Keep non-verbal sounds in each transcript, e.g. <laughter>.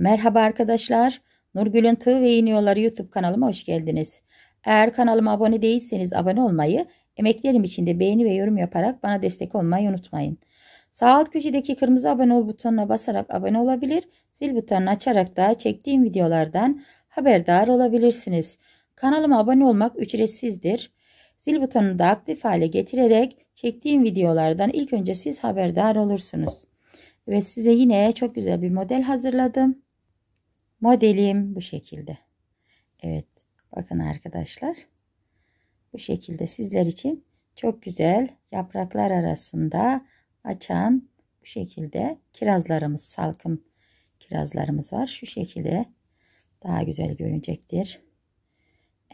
Merhaba arkadaşlar. Nurgül'ün Tığ ve İğniyorları YouTube kanalıma hoş geldiniz. Eğer kanalıma abone değilseniz abone olmayı, emeklerim için de beğeni ve yorum yaparak bana destek olmayı unutmayın. Sağ alt köşedeki kırmızı abone ol butonuna basarak abone olabilir, zil butonunu açarak da çektiğim videolardan haberdar olabilirsiniz. Kanalıma abone olmak ücretsizdir. Zil butonunu da aktif hale getirerek çektiğim videolardan ilk önce siz haberdar olursunuz. Ve size yine çok güzel bir model hazırladım. Modelim bu şekilde. Evet bakın arkadaşlar. Bu şekilde sizler için çok güzel yapraklar arasında açan bu şekilde kirazlarımız salkım kirazlarımız var. Şu şekilde daha güzel görünecektir.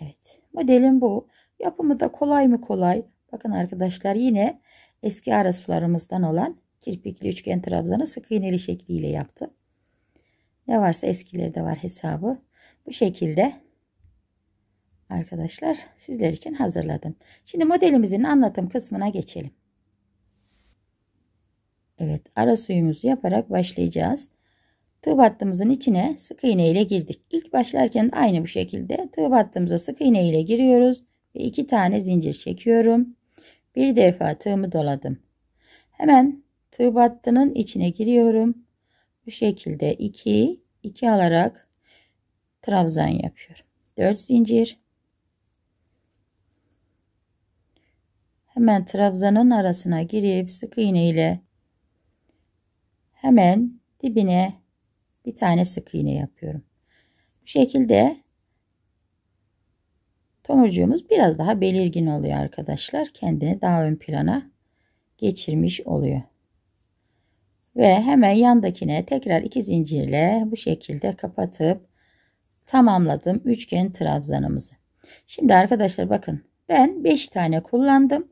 Evet modelim bu. Yapımı da kolay mı kolay. Bakın arkadaşlar yine eski ara sularımızdan olan kirpikli üçgen trabzanı sık iğneli şekliyle yaptım. Ne varsa eskileri de var hesabı. Bu şekilde arkadaşlar sizler için hazırladım. Şimdi modelimizin anlatım kısmına geçelim. Evet ara suyumuzu yaparak başlayacağız. Tığ battığımızın içine sık iğne ile girdik. İlk başlarken de aynı bu şekilde tığ battığımıza sık iğne ile giriyoruz ve iki tane zincir çekiyorum. Bir defa tığımı doladım. Hemen tığ battının içine giriyorum. Bu şekilde 2 2 alarak trabzan yapıyorum 4 zincir hemen trabzanın arasına girip sık iğne ile hemen dibine bir tane sık iğne yapıyorum bu şekilde tomurcuğumuz biraz daha belirgin oluyor arkadaşlar kendini daha ön plana geçirmiş oluyor ve hemen yandakine tekrar iki zincirle bu şekilde kapatıp tamamladım üçgen trabzanımızı. Şimdi arkadaşlar bakın ben 5 tane kullandım.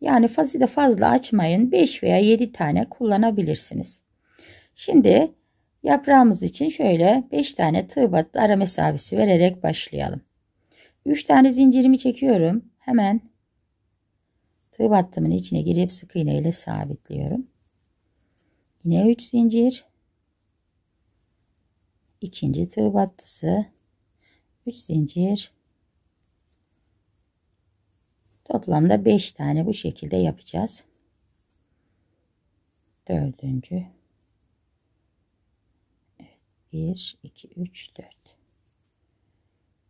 Yani fazla fazla açmayın 5 veya 7 tane kullanabilirsiniz. Şimdi yaprağımız için şöyle 5 tane tığ battı ara mesafesi vererek başlayalım. 3 tane zincirimi çekiyorum. Hemen tığ battımın içine girip sık iğneyle sabitliyorum. Yine 3 zincir. ikinci tığ battısı. 3 zincir. Toplamda 5 tane bu şekilde yapacağız. Dördüncü. Evet, 1, 2, 3, 4.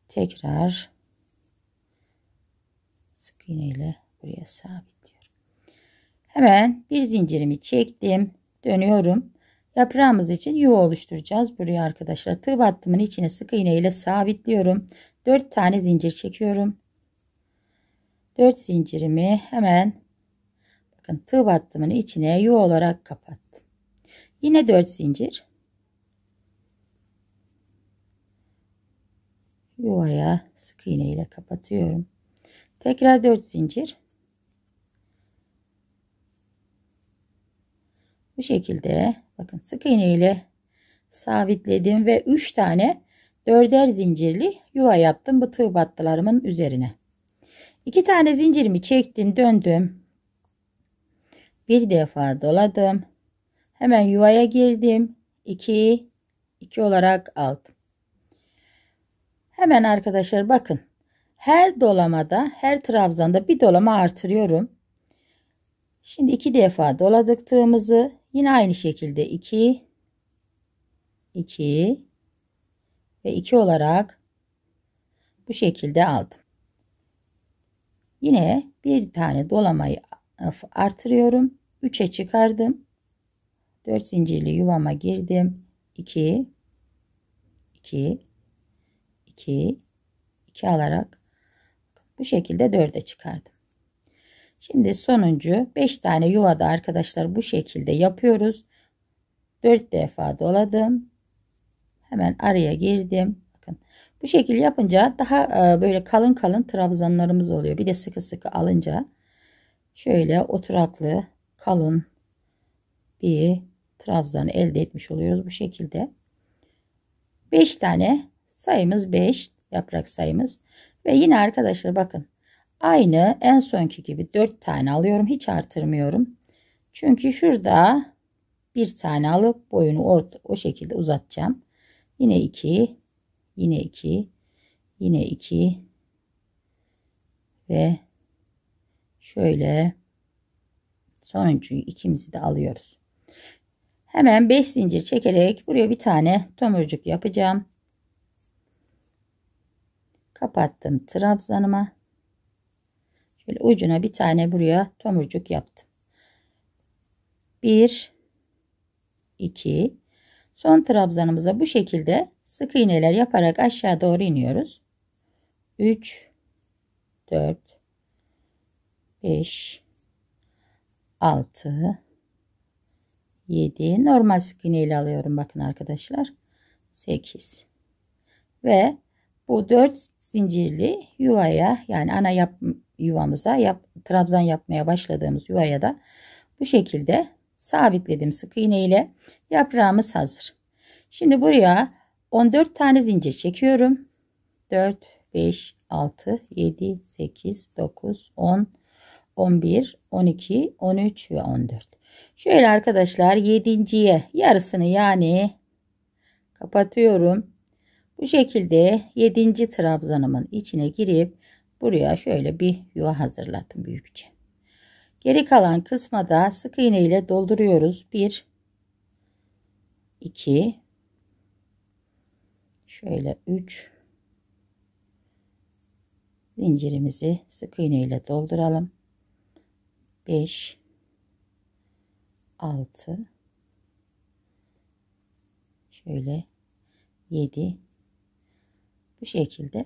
Tekrar sık iğne ile buraya sabitliyorum. Hemen bir zincirimi çektim dönüyorum. Yaprağımız için yuva oluşturacağız. Buraya arkadaşlar tığ battımın içine sık iğne ile sabitliyorum. 4 tane zincir çekiyorum. 4 zincirimi hemen bakın tığ battımın içine yuva olarak kapattım. Yine 4 zincir. Yuvaya sık iğne ile kapatıyorum. Tekrar 4 zincir. Bu şekilde bakın sık iğne ile sabitledim ve 3 tane dörder zincirli yuva yaptım bu tığ battılarımın üzerine. 2 tane zincirimi çektim döndüm. Bir defa doladım. Hemen yuvaya girdim. 2 2 olarak aldım. Hemen arkadaşlar bakın. Her dolamada, her trabzanda bir dolama artırıyorum. Şimdi iki defa doladık tığımızı Yine aynı şekilde 2 2 ve 2 olarak bu şekilde aldım. Yine bir tane dolamayı artırıyorum. 3'e çıkardım. 4 zincirli yuvama girdim. 2 2 2 2 alarak bu şekilde 4'e çıkardım. Şimdi sonuncu 5 tane yuvada arkadaşlar bu şekilde yapıyoruz. 4 defa doladım. Hemen araya girdim. Bakın bu şekilde yapınca daha e, böyle kalın kalın trabzanlarımız oluyor. Bir de sıkı sıkı alınca şöyle oturaklı kalın bir trabzan elde etmiş oluyoruz bu şekilde. 5 tane sayımız 5 yaprak sayımız ve yine arkadaşlar bakın Aynı en sonki gibi 4 tane alıyorum. Hiç artırmıyorum. Çünkü şurada bir tane alıp boyunu orta, o şekilde uzatacağım. Yine 2, yine 2, yine 2 ve şöyle sonuncuyu ikimizi de alıyoruz. Hemen 5 zincir çekerek buraya bir tane tomurcuk yapacağım. Kapattım trabzanıma. Şöyle ucuna bir tane buraya tomurcuk yaptım. 1 2 Son trabzanımıza bu şekilde sık iğneler yaparak aşağı doğru iniyoruz. 3 4 5 6 7 normal sık iğne ile alıyorum bakın arkadaşlar 8 ve bu 4 zincirli yuvaya yani ana yap, yuvamıza yap, trabzan yapmaya başladığımız yuvaya da bu şekilde sabitledim sık iğne ile yaprağımız hazır. Şimdi buraya 14 tane zincir çekiyorum. 4 5 6 7 8 9 10 11 12 13 ve 14. Şöyle arkadaşlar 7.ye yarısını yani kapatıyorum. Bu şekilde 7. trabzanımın içine girip buraya şöyle bir yuva hazırladım büyükçe. Geri kalan kısma da sık iğne ile dolduruyoruz. 1 2 şöyle 3 zincirimizi sık iğne ile dolduralım. 5 6 şöyle 7 bu şekilde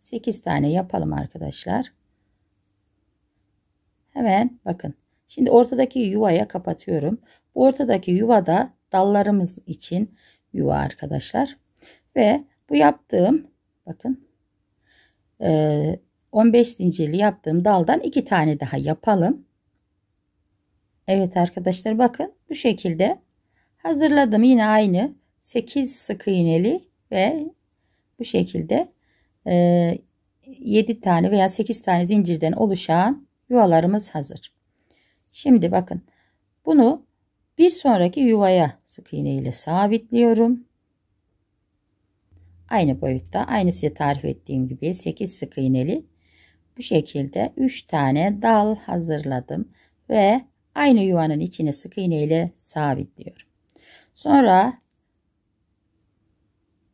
8 tane yapalım arkadaşlar. Hemen bakın. Şimdi ortadaki yuvaya kapatıyorum. Bu ortadaki yuvada dallarımız için yuva arkadaşlar. Ve bu yaptığım bakın 15 e, zincirli yaptığım daldan iki tane daha yapalım. Evet arkadaşlar bakın bu şekilde hazırladım yine aynı 8 sık iğneli ve bu şekilde e, 7 tane veya 8 tane zincirden oluşan yuvalarımız hazır. Şimdi bakın bunu bir sonraki yuvaya sık iğne ile sabitliyorum. Aynı boyutta aynı size tarif ettiğim gibi 8 sık iğneli bu şekilde 3 tane dal hazırladım ve aynı yuvanın içine sık iğne ile sabitliyorum. Sonra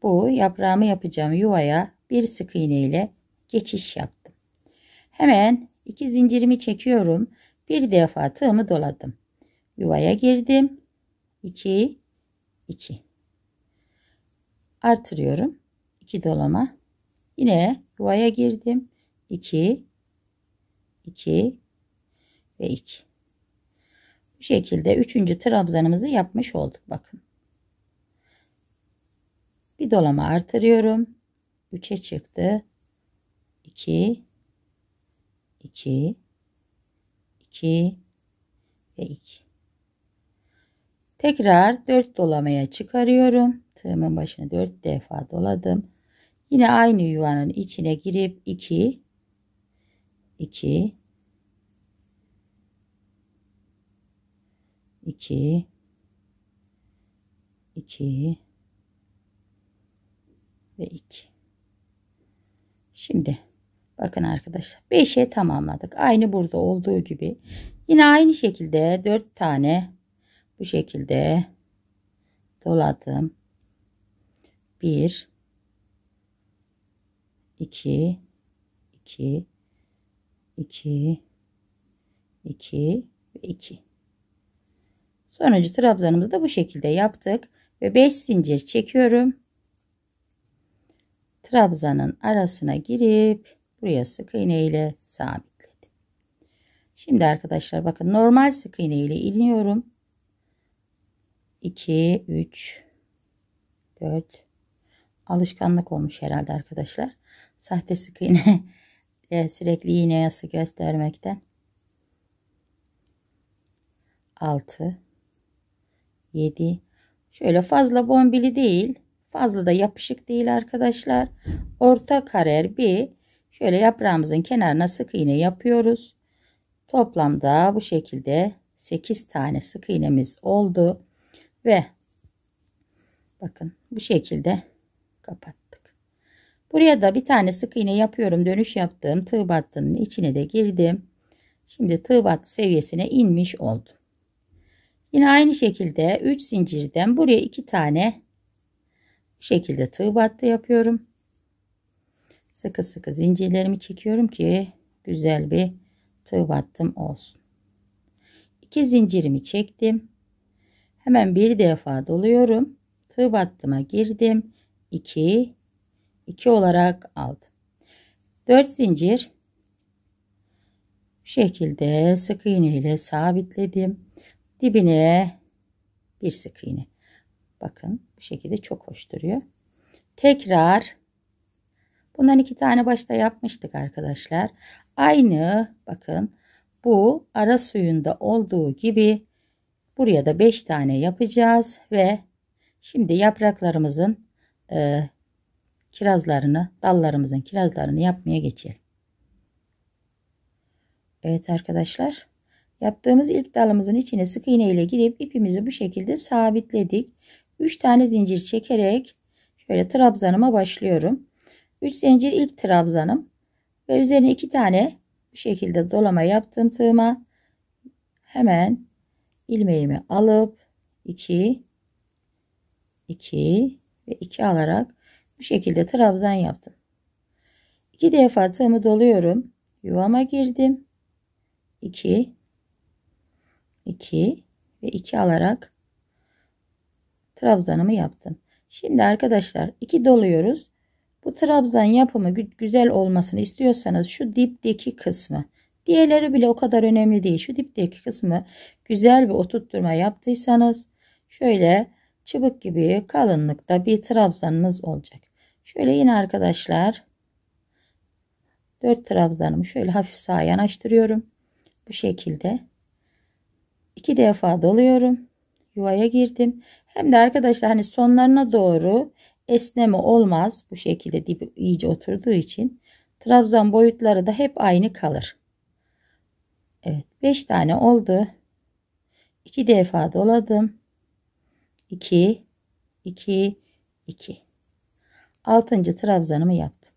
bu yaprağımı yapacağım yuvaya bir sık iğne ile geçiş yaptım. Hemen iki zincirimi çekiyorum. Bir defa tığımı doladım. Yuvaya girdim. 2 2 artırıyorum. 2 dolama. Yine yuvaya girdim. 2 2 ve 2. Bu şekilde üçüncü trabzanımızı yapmış olduk. Bakın. Bir dolama artırıyorum. 3'e çıktı. 2 2 2 ve 2. Tekrar 4 dolamaya çıkarıyorum. Tığımın başına 4 defa doladım. Yine aynı yuvanın içine girip 2 2 2 2 ve 2. Şimdi bakın arkadaşlar 5'e tamamladık. Aynı burada olduğu gibi yine aynı şekilde 4 tane bu şekilde doladım. 1 2 2 2 2 ve 2. Sonuncu trabzanımızı da bu şekilde yaptık ve 5 zincir çekiyorum trabzanın arasına girip buraya sık iğne ile sabitledim. Şimdi arkadaşlar bakın normal sık iğne ile iliniyorum. 2 3 4 alışkanlık olmuş herhalde arkadaşlar. Sahte sık iğne <laughs> sürekli iğne yası göstermekten 6 7 şöyle fazla bombili değil Fazla da yapışık değil arkadaşlar. Orta karer bir şöyle yaprağımızın kenarına sık iğne yapıyoruz. Toplamda bu şekilde 8 tane sık iğnemiz oldu. Ve bakın bu şekilde kapattık. Buraya da bir tane sık iğne yapıyorum. Dönüş yaptığım tığ battının içine de girdim. Şimdi tığ bat seviyesine inmiş oldu. Yine aynı şekilde 3 zincirden buraya 2 tane bu şekilde tığ battı yapıyorum. Sıkı sıkı zincirlerimi çekiyorum ki güzel bir tığ battım olsun. İki zincirimi çektim. Hemen bir defa doluyorum. Tığ battıma girdim. 2 2 olarak aldım. 4 zincir bu şekilde sık iğne ile sabitledim. Dibine bir sık iğne. Bakın bu şekilde çok hoş duruyor. Tekrar bundan iki tane başta yapmıştık arkadaşlar. Aynı bakın bu ara suyunda olduğu gibi buraya da 5 tane yapacağız ve şimdi yapraklarımızın e, kirazlarını dallarımızın kirazlarını yapmaya geçelim. Evet arkadaşlar yaptığımız ilk dalımızın içine sık iğne ile girip ipimizi bu şekilde sabitledik. 3 tane zincir çekerek şöyle trabzanıma başlıyorum. 3 zincir ilk trabzanım ve üzerine 2 tane bu şekilde dolama yaptım tığıma. Hemen ilmeğimi alıp 2 2 ve 2 alarak bu şekilde trabzan yaptım. 2 defa tığımı doluyorum. Yuvama girdim. 2 2 ve 2 alarak trabzanımı yaptım. Şimdi arkadaşlar iki doluyoruz. Bu trabzan yapımı güzel olmasını istiyorsanız şu dipteki kısmı diğerleri bile o kadar önemli değil. Şu dipteki kısmı güzel bir oturtturma yaptıysanız şöyle çıbık gibi kalınlıkta bir trabzanınız olacak. Şöyle yine arkadaşlar 4 trabzanımı şöyle hafif sağa yanaştırıyorum. Bu şekilde. 2 defa doluyorum. Yuvaya girdim hem de arkadaşlar hani sonlarına doğru esneme olmaz. Bu şekilde dibi iyice oturduğu için trabzan boyutları da hep aynı kalır. Evet 5 tane oldu. 2 defa doladım. 2 2 2 6. trabzanımı yaptım.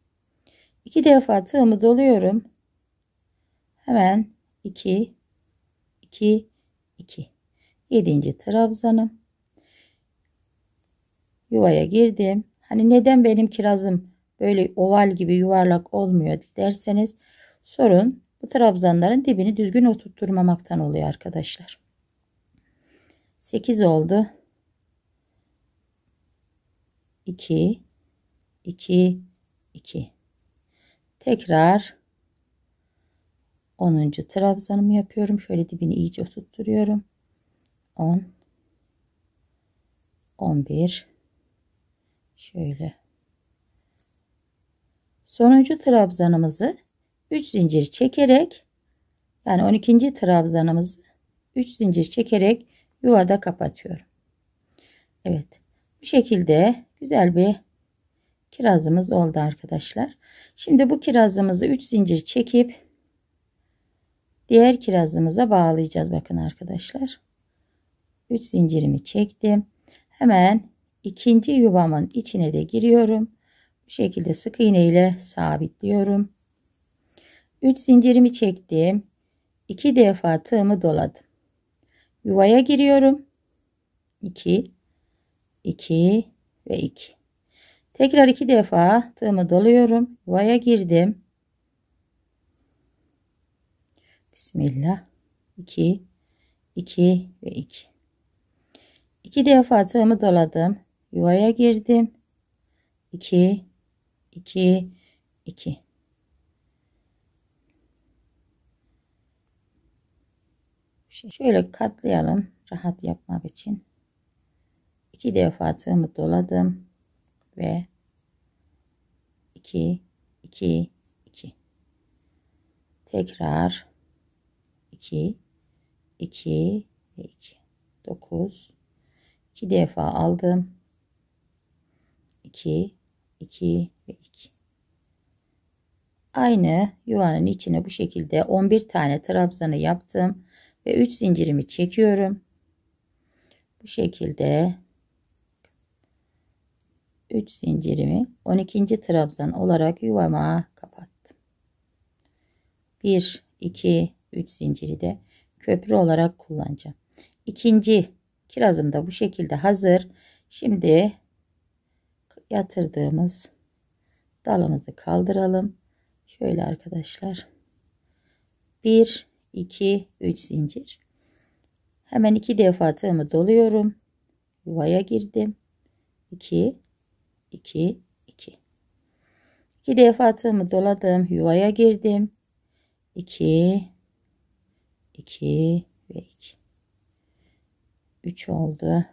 2 defa tığımı doluyorum. Hemen 2 2 2 7. trabzanım yuvaya girdim. Hani neden benim kirazım böyle oval gibi yuvarlak olmuyor derseniz sorun bu trabzanların dibini düzgün oturtturmamaktan oluyor arkadaşlar. 8 oldu. 2 2 2 Tekrar 10. trabzanımı yapıyorum. Şöyle dibini iyice oturtturuyorum. 10 11 Şöyle. Sonuncu trabzanımızı 3 zincir çekerek yani 12. trabzanımızı 3 zincir çekerek yuvada kapatıyorum. Evet. Bu şekilde güzel bir kirazımız oldu arkadaşlar. Şimdi bu kirazımızı 3 zincir çekip diğer kirazımıza bağlayacağız bakın arkadaşlar. 3 zincirimi çektim. Hemen ikinci yuvamın içine de giriyorum. Bu şekilde sık iğne ile sabitliyorum. 3 zincirimi çektim. 2 defa tığımı doladım. Yuvaya giriyorum. 2 2 ve 2. Tekrar 2 defa tığımı doluyorum. Yuvaya girdim. Bismillah. 2 2 ve 2. 2 defa tığımı doladım yuvaya girdim. 2 2 2 Şöyle katlayalım rahat yapmak için. İki defa tığımı doladım ve 2 2 2 tekrar 2 2 ve 2 9 2 defa aldım 2, 2 ve 2. Aynı yuvanın içine bu şekilde 11 tane trabzanı yaptım ve 3 zincirimi çekiyorum. Bu şekilde 3 zincirimi 12. trabzan olarak yuvama kapattım. 1 2 3 zinciri de köprü olarak kullanacağım. İkinci kirazım da bu şekilde hazır. Şimdi yatırdığımız dalımızı kaldıralım. Şöyle arkadaşlar. 1, 2, 3 zincir. Hemen iki defa tığımı doluyorum. Yuvaya girdim. 2, 2, 2. 2 defa tığımı doladım. Yuvaya girdim. 2, 2 ve 2. 3 oldu.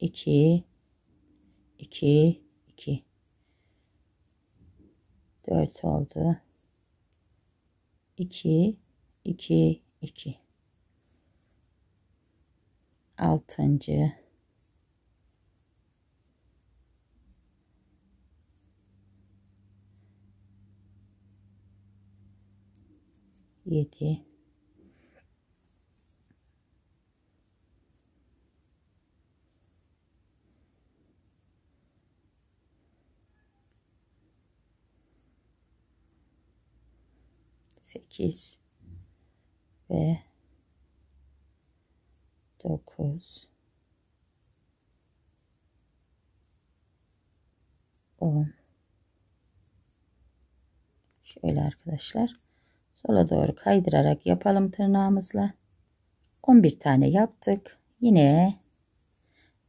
2, 2 2 4 oldu 2 2 2 altıncı yedi 8 ve 9 10 şöyle arkadaşlar sola doğru kaydırarak yapalım tırnağımızla 11 tane yaptık yine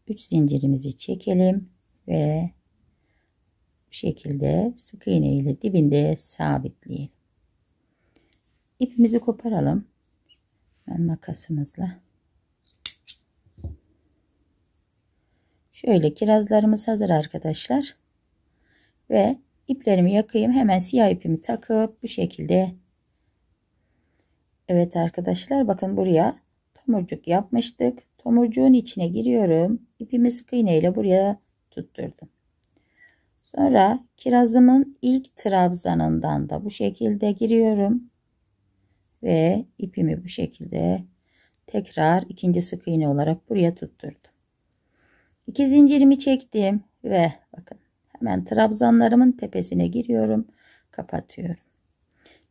3 zincirimizi çekelim ve bu şekilde sık iğne ile dibinde sabitleyelim ipimizi koparalım. Ben makasımızla. Şöyle kirazlarımız hazır arkadaşlar. Ve iplerimi yakayım. Hemen siyah ipimi takıp bu şekilde. Evet arkadaşlar bakın buraya tomurcuk yapmıştık. Tomurcuğun içine giriyorum. İpimi sık iğne ile buraya tutturdum. Sonra kirazımın ilk trabzanından da bu şekilde giriyorum ve ipimi bu şekilde tekrar ikinci sık iğne olarak buraya tutturdum. İki zincirimi çektim ve bakın hemen trabzanlarımın tepesine giriyorum. Kapatıyorum.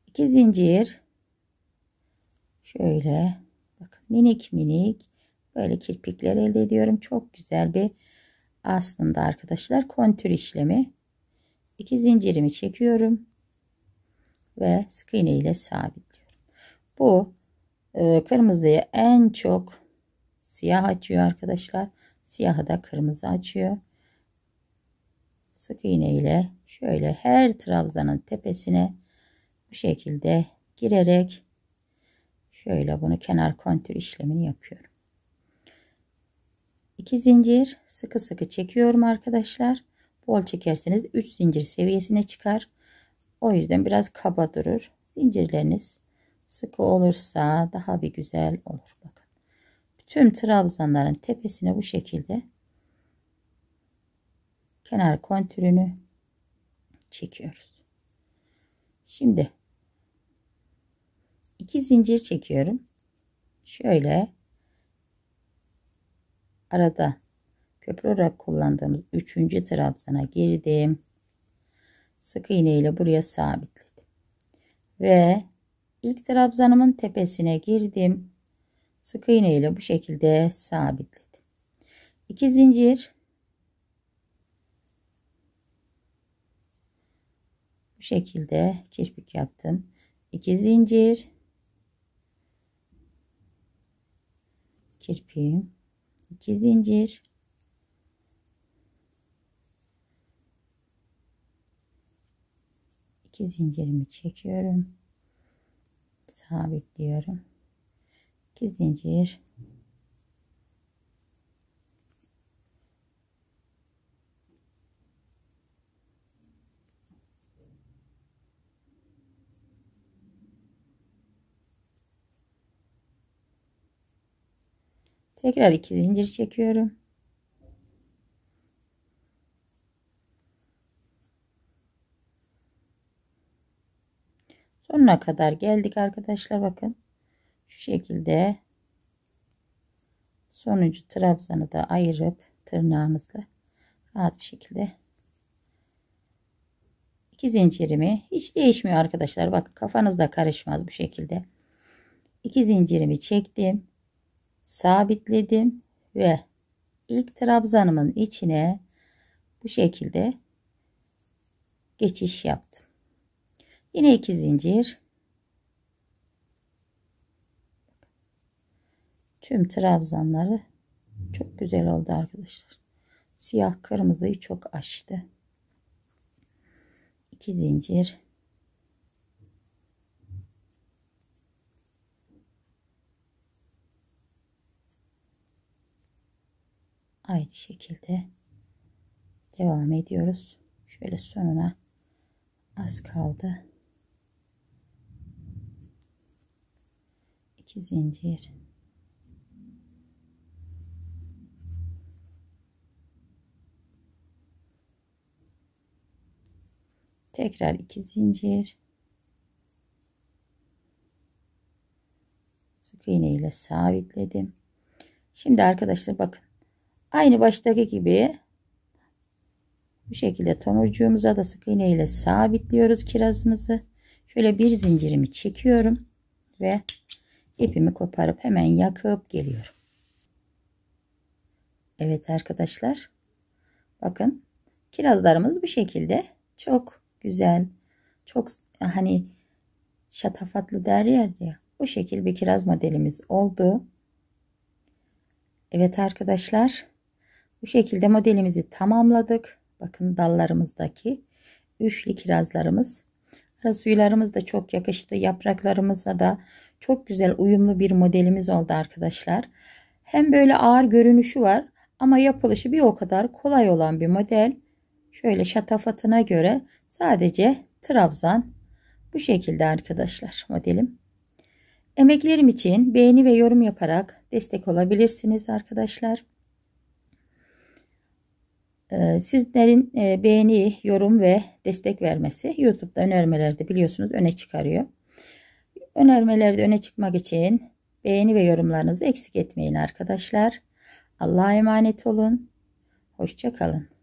İki zincir şöyle bakın minik minik böyle kirpikler elde ediyorum. Çok güzel bir aslında arkadaşlar kontür işlemi. İki zincirimi çekiyorum ve sık iğne ile sabit. Bu e, kırmızıyı en çok siyah açıyor arkadaşlar. Siyahı da kırmızı açıyor. Sık iğne ile şöyle her trabzanın tepesine bu şekilde girerek şöyle bunu kenar kontür işlemini yapıyorum. İki zincir sıkı sıkı çekiyorum arkadaşlar. Bol çekerseniz 3 zincir seviyesine çıkar. O yüzden biraz kaba durur. Zincirleriniz Sıkı olursa daha bir güzel olur. Bakın. Bütün trabzanların tepesine bu şekilde kenar kontürünü çekiyoruz. Şimdi iki zincir çekiyorum. Şöyle arada köprü olarak kullandığımız üçüncü trabzana girdim. Sık iğne ile buraya sabitledim. Ve İlk trabzanımın tepesine girdim. Sık iğne ile bu şekilde sabitledim. 2 zincir. Bu şekilde kirpik yaptım. 2 zincir. Kirpiğim. 2 zincir. iki zincirimi çekiyorum sabitliyorum. 2 zincir Tekrar 2 zincir çekiyorum. Sonuna kadar geldik arkadaşlar bakın. Şu şekilde sonuncu trabzanı da ayırıp tırnağınızla rahat bir şekilde iki zincirimi hiç değişmiyor arkadaşlar. Bak kafanızda karışmaz bu şekilde. İki zincirimi çektim. Sabitledim ve ilk trabzanımın içine bu şekilde geçiş yaptım. Yine iki zincir. Tüm trabzanları çok güzel oldu arkadaşlar. Siyah kırmızıyı çok açtı. İki zincir. aynı şekilde devam ediyoruz. Şöyle sonuna az kaldı. 2 zincir tekrar 2 zincir sık iğne ile sabitledim şimdi arkadaşlar bakın aynı baştaki gibi bu şekilde tomurcuğumuza da sık iğne ile sabitliyoruz kirazımızı şöyle bir zincirimi çekiyorum ve ipimi koparıp hemen yakıp geliyorum. Evet arkadaşlar. Bakın kirazlarımız bu şekilde. Çok güzel. Çok hani şatafatlı derler ya. Bu şekil bir kiraz modelimiz oldu. Evet arkadaşlar. Bu şekilde modelimizi tamamladık. Bakın dallarımızdaki üçlü kirazlarımız Rasuylarımız da çok yakıştı. Yapraklarımıza da çok güzel uyumlu bir modelimiz oldu arkadaşlar. Hem böyle ağır görünüşü var ama yapılışı bir o kadar kolay olan bir model. Şöyle şatafatına göre sadece trabzan bu şekilde arkadaşlar modelim. Emeklerim için beğeni ve yorum yaparak destek olabilirsiniz arkadaşlar. Ee, sizlerin e, beğeni, yorum ve destek vermesi YouTube'da önermelerde biliyorsunuz öne çıkarıyor. Önermelerde öne çıkmak için beğeni ve yorumlarınızı eksik etmeyin arkadaşlar. Allah'a emanet olun. Hoşçakalın.